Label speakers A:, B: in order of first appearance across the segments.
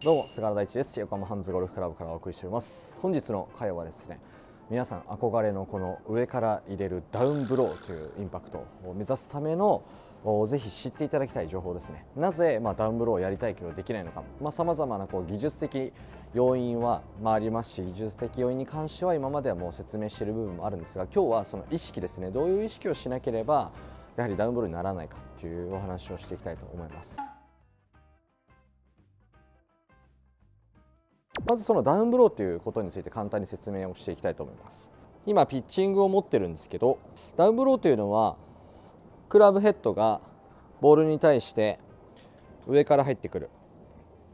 A: どうも菅原大地です横浜ハンズゴルフクラブからお送りしております本日の会話はですね皆さん憧れのこの上から入れるダウンブローというインパクトを目指すためのぜひ知っていただきたい情報ですねなぜ、まあ、ダウンブローをやりたいけどできないのかさまざ、あ、まなこう技術的要因は、まあ、ありますし技術的要因に関しては今まではもう説明している部分もあるんですが今日はその意識ですねどういう意識をしなければやはりダウンブローにならないかっていうお話をしていきたいと思います。まずそのダウンブローということについて簡単に説明をしていきたいと思います今ピッチングを持ってるんですけどダウンブローというのはクラブヘッドがボールに対して上から入ってくる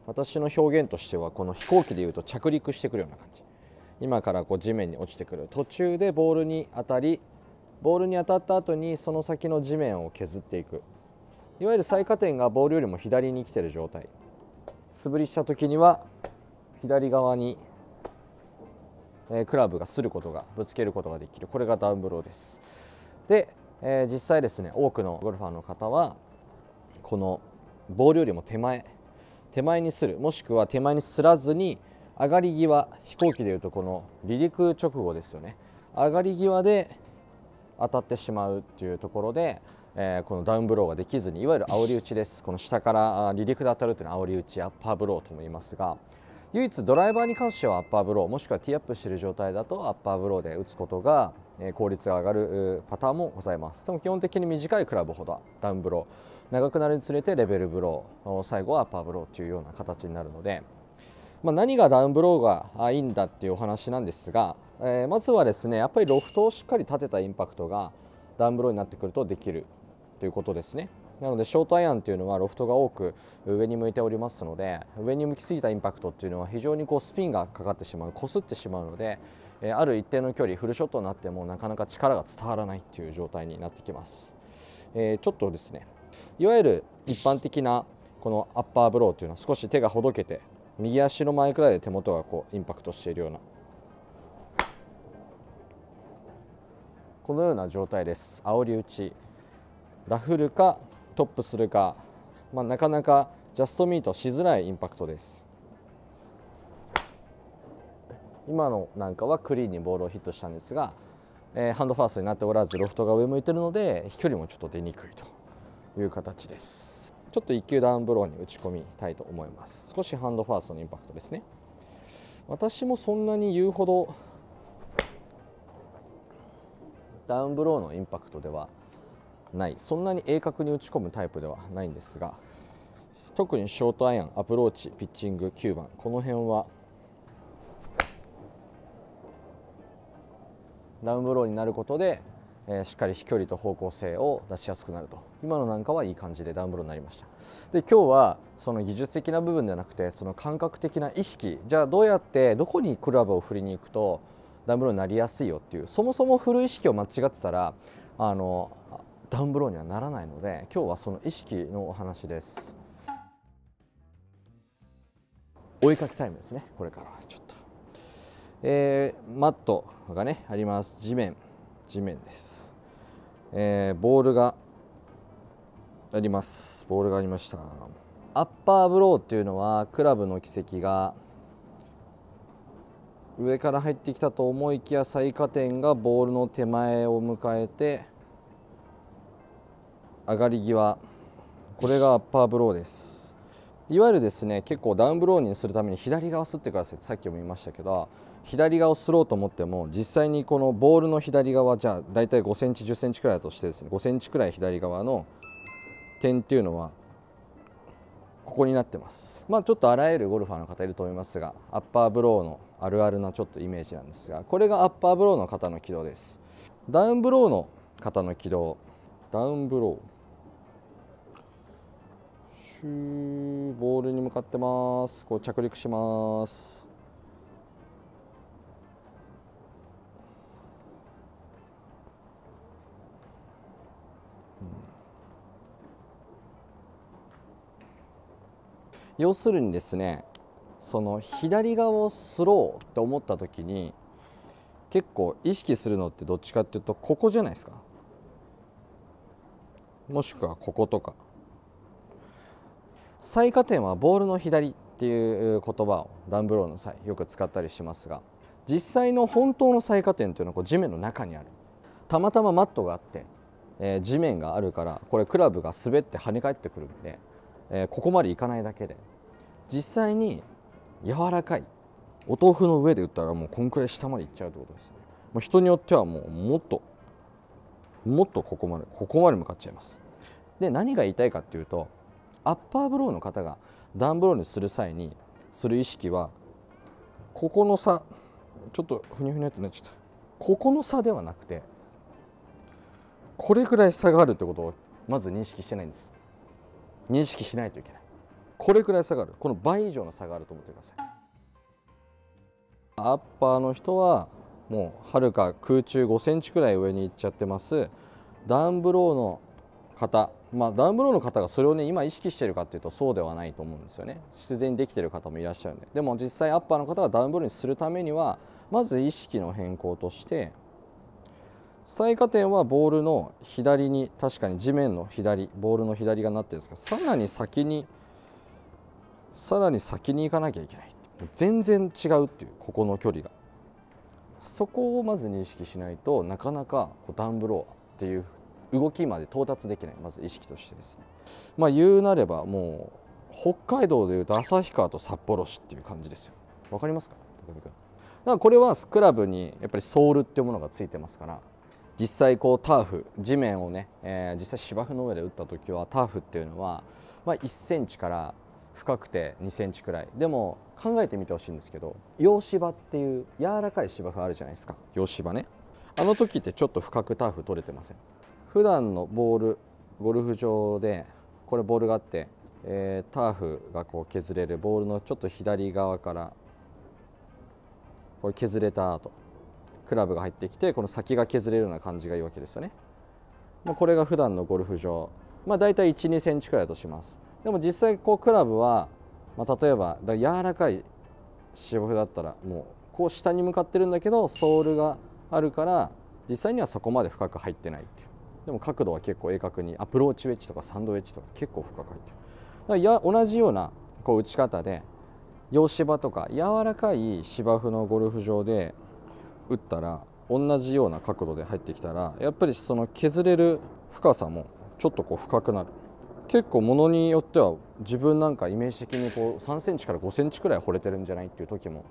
A: 私の表現としてはこの飛行機でいうと着陸してくるような感じ今からこう地面に落ちてくる途中でボールに当たりボールに当たった後にその先の地面を削っていくいわゆる最下点がボールよりも左に来てる状態素振りした時には左側に、えー、クラブがすることがぶつけることができるこれがダウンブローですで、えー、実際ですね多くのゴルファーの方はこのボールよりも手前手前にするもしくは手前にすらずに上がり際飛行機でいうとこの離陸直後ですよね上がり際で当たってしまうというところで、えー、このダウンブローができずにいわゆる煽り打ちですこの下から離陸で当たるというのは煽り打ちアッパーブローとも言いますが唯一ドライバーに関してはアッパーブローもしくはティーアップしている状態だとアッパーブローで打つことが効率が上がるパターンもございますでも基本的に短いクラブほどダウンブロー長くなるにつれてレベルブロー最後はアッパーブローというような形になるので、まあ、何がダウンブローがいいんだっていうお話なんですが、えー、まずはですねやっぱりロフトをしっかり立てたインパクトがダウンブローになってくるとできるということですね。なのでショートアイアンというのはロフトが多く上に向いておりますので上に向きすぎたインパクトというのは非常にこうスピンがかかってしまうこすってしまうのである一定の距離フルショットになってもなかなか力が伝わらないという状態になってきます、えー、ちょっとですねいわゆる一般的なこのアッパーブローというのは少し手がほどけて右足の前くらいで手元がこうインパクトしているようなこのような状態です煽り打ちラフルかトップするか、まあ、なかなかジャストミートしづらいインパクトです今のなんかはクリーンにボールをヒットしたんですが、えー、ハンドファーストになっておらずロフトが上向いているので飛距離もちょっと出にくいという形ですちょっと1球ダウンブローに打ち込みたいと思います少しハンドファーストのインパクトですね私もそんなに言うほどダウンブローのインパクトではないそんなに鋭角に打ち込むタイプではないんですが特にショートアイアンアプローチピッチング9番この辺はダウンブローになることで、えー、しっかり飛距離と方向性を出しやすくなると今のなんかはいい感じでダウンブローになりましたで今日はその技術的な部分ではなくてその感覚的な意識じゃあどうやってどこにクラブを振りに行くとダウンブローになりやすいよっていうそもそも振る意識を間違ってたらあのダウンブローにはならないので今日はその意識のお話です追いかけタイムですねこれからちょっと、えー、マットがねあります地面地面です、えー、ボールがありますボールがありましたアッパーブローっていうのはクラブの軌跡が上から入ってきたと思いきや最下点がボールの手前を迎えて上がり際これがアッパーブローですいわゆるですね結構ダウンブローにするために左側をすってくださいさっきも言いましたけど左側をすろうと思っても実際にこのボールの左側じゃあ大体5センチ10センチくらいだとしてですね5センチくらい左側の点っていうのはここになってますまあちょっとあらゆるゴルファーの方いると思いますがアッパーブローのあるあるなちょっとイメージなんですがこれがアッパーブローの方の軌道ですダウンブローの方の軌道ダウンブローシューボールに向かってますこう着陸します要するにですねその左側をスローって思った時に結構意識するのってどっちかっていうとここじゃないですかもしくはこことか最下点はボールの左っていう言葉をダンブローの際よく使ったりしますが実際の本当の最下点というのはこう地面の中にあるたまたまマットがあって、えー、地面があるからこれクラブが滑って跳ね返ってくるんで、えー、ここまでいかないだけで実際に柔らかいお豆腐の上で打ったらもうこんくらい下までいっちゃうってことですねもう人によってはもうもっともっとここまでここまで向かっちゃいますで何が言いたいかっていうとアッパーブローの方がダウンブローにする際にする意識はここの差ちょっとふにゃふにゃってなっちゃったここの差ではなくてこれくらい差があるってことをまず認識してないんです認識しないといけないこれくらい差があるこの倍以上の差があると思ってくださいアッパーの人はもうはるか空中5センチくらい上に行っちゃってますダウンブローの方、まあ、ダウンブローの方がそれをね今意識してるかっていうとそうではないと思うんですよね必然できてる方もいらっしゃるんででも実際アッパーの方がダウンブローにするためにはまず意識の変更として最下点はボールの左に確かに地面の左ボールの左がなってるんですけどさらに先にさらに先に行かなきゃいけない全然違うっていうここの距離がそこをまず認識しないとなかなかダウンブローっていう動きまで到達できないまず意識としてですねまあ言うなればもう北海道でいうと旭川と札幌市っていう感じですよわかりますかだからこれはスクラブにやっぱりソールっていうものがついてますから実際こうターフ地面をね、えー、実際芝生の上で打った時はターフっていうのは、まあ、1センチから深くて2センチくらいでも考えてみてほしいんですけど洋芝っていう柔らかい芝生あるじゃないですか洋芝ねあの時ってちょっと深くターフ取れてません普段のボールゴルフ場でこれボールがあって、えー、ターフがこう削れるボールのちょっと左側からこれ削れた後クラブが入ってきてこの先が削れるような感じがいいわけですよね、まあ、これが普段のゴルフ場まあ大体1 2センチくらいだとしますでも実際こうクラブは、まあ、例えばだ柔らかい芝生だったらもうこう下に向かってるんだけどソールがあるから実際にはそこまで深く入ってないっていうでも角度は結構鋭角にアプローチウェッジとかサンドウェッジとか結構深く入ってるだからや同じようなこう打ち方で洋芝とか柔らかい芝生のゴルフ場で打ったら同じような角度で入ってきたらやっぱりその削れる深さもちょっとこう深くなる結構ものによっては自分なんかイメージ的にこう3センチから5センチくらい掘れてるんじゃないっていう時も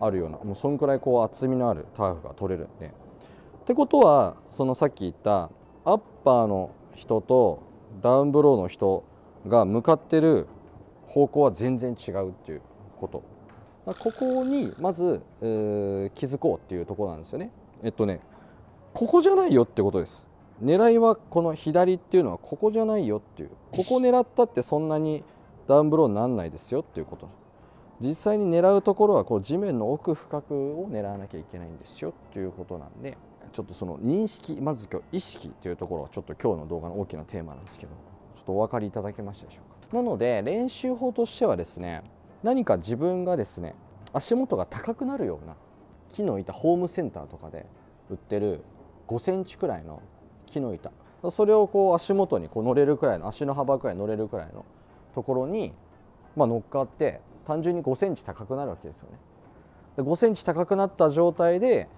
A: あるようなもうそんくらいこう厚みのあるターフが取れるんで。ってことはそのさっき言ったアッパーの人とダウンブローの人が向かってる方向は全然違うっていうことここにまず、えー、気づこうっていうとこなんですよねえっとねここじゃないよってことです狙いはこの左っていうのはここじゃないよっていうここ狙ったってそんなにダウンブローになんないですよっていうこと実際に狙うところはこう地面の奥深くを狙わなきゃいけないんですよっていうことなんでちょっとその認識まず今日意識というところがちょっと今日の動画の大きなテーマなんですけどちょっとお分かりいただけましたでしょうかなので練習法としてはですね何か自分がですね足元が高くなるような木の板ホームセンターとかで売ってる5センチくらいの木の板それをこう足元にこう乗れるくらいの足の幅くらい乗れるくらいのところに、まあ、乗っかって単純に5センチ高くなるわけですよね。5センチ高くなった状態で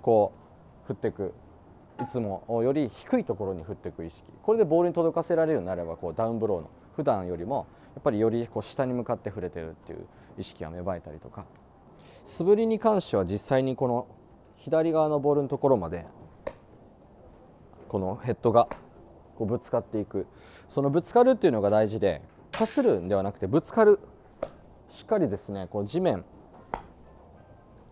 A: こう振っていくいつもより低いところに振っていく意識これでボールに届かせられるようになればこうダウンブローの普段よりもやっぱりよりこう下に向かって触れてるっていう意識が芽生えたりとか素振りに関しては実際にこの左側のボールのところまでこのヘッドがこうぶつかっていくそのぶつかるっていうのが大事でかするんではなくてぶつかるしっかりですねこう地面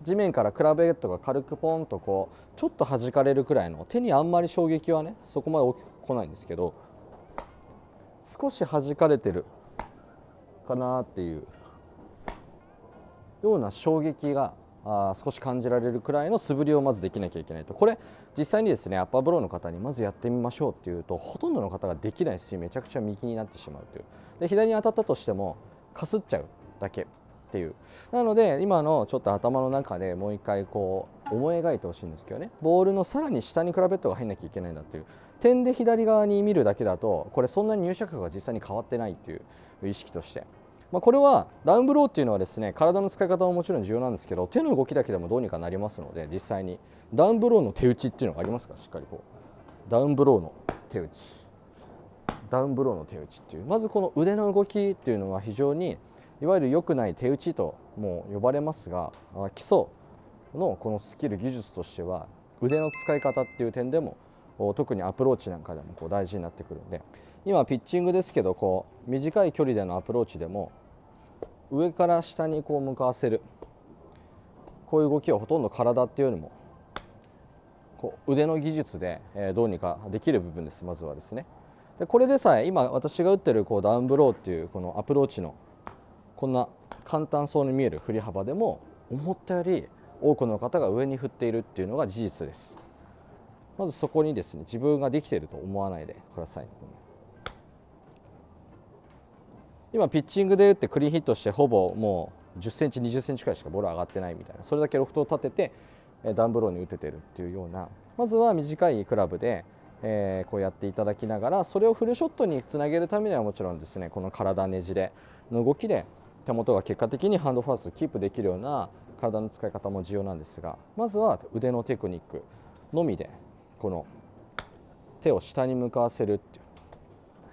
A: 地面からクラヘッドが軽くポンとこうちょっと弾かれるくらいの手にあんまり衝撃はねそこまで大きく来ないんですけど少し弾かれてるかなっていうような衝撃があ少し感じられるくらいの素振りをまずできなきゃいけないとこれ実際にですねアッパーブローの方にまずやってみましょうっていうとほとんどの方ができないしめちゃくちゃ右になってしまうというで左に当たったとしてもかすっちゃうだけっていうなので今のちょっと頭の中でもう一回こう思い描いてほしいんですけどねボールのさらに下にクラベットが入んなきゃいけないんだっていう点で左側に見るだけだとこれそんなに入射角が実際に変わってないっていう意識として。まあ、これはダウンブローっていうのはですね体の使い方ももちろん重要なんですけど手の動きだけでもどうにかなりますので実際にダウンブローの手打ちっていうのがありますからしっかりこうダウンブローの手打ちダウンブローの手打ちっていうまずこの腕の動きっていうのは非常にいわゆる良くない手打ちとも呼ばれますが基礎のこのスキル技術としては腕の使い方っていう点でも特にアプローチなんかでもこう大事になってくるんで今ピッチングですけどこう短い距離でのアプローチでも上から下にこう向かわせるこういう動きはほとんど体っていうよりもこう腕の技術でどうにかできる部分ですまずはですね。でこれでさえ今私が打ってるこうダウンブローっていうこのアプローチのこんな簡単そうに見える振り幅でも思ったより多くの方が上に振っているっていうのが事実ですまずそこにですね自分ができていると思わないでください今ピッチングで打ってクリーンヒットしてほぼもう1 0ンチ2 0ンチくらいしかボール上がってないみたいなそれだけロフトを立ててダンブローに打ててるっていうようなまずは短いクラブでえー、こうやっていただきながらそれをフルショットにつなげるためにはもちろんですねこの体ねじれの動きで手元が結果的にハンドファーストをキープできるような体の使い方も重要なんですがまずは腕のテクニックのみでこの手を下に向かわせるっていう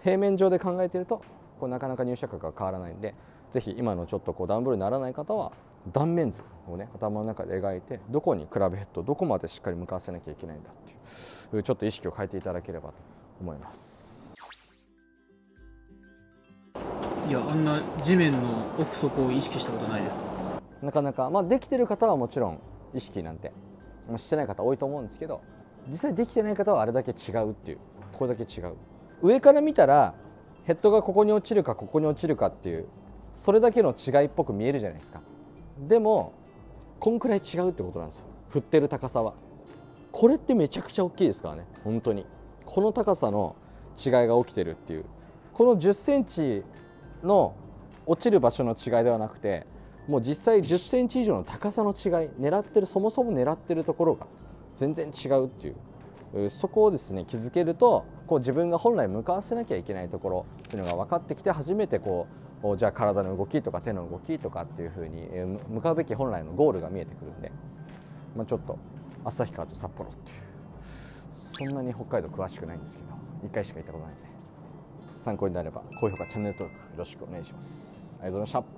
A: 平面上で考えてるとこうなかなか入射角が変わらないんで是非今のちょっとこうダンボールにならない方は断面図をね頭の中で描いてどこにクラブヘッドどこまでしっかり向かわせなきゃいけないんだっていうちょっと意識を変えていただければと思います。いやあんな地面の奥底を意識したことないですなかなか、まあ、できてる方はもちろん意識なんてしてない方多いと思うんですけど実際できてない方はあれだけ違うっていうこれだけ違う上から見たらヘッドがここに落ちるかここに落ちるかっていうそれだけの違いっぽく見えるじゃないですかでもこんくらい違うってことなんですよ振ってる高さはこれってめちゃくちゃ大きいですからね本当にこの高さの違いが起きてるっていうこの1 0 c ンチの落ちる場所の違いではなくてもう実際1 0センチ以上の高さの違い狙ってるそもそも狙ってるところが全然違うっていうそこをですね気づけるとこう自分が本来向かわせなきゃいけないところっていうのが分かってきて初めてこうじゃあ体の動きとか手の動きとかっていうふうに向かうべき本来のゴールが見えてくるんで、まあ、ちょっと旭川と札幌っていうそんなに北海道詳しくないんですけど1回しか行ったことないんで。参考になれば高評価チャンネル登録よろしくお願いしますありがとうございました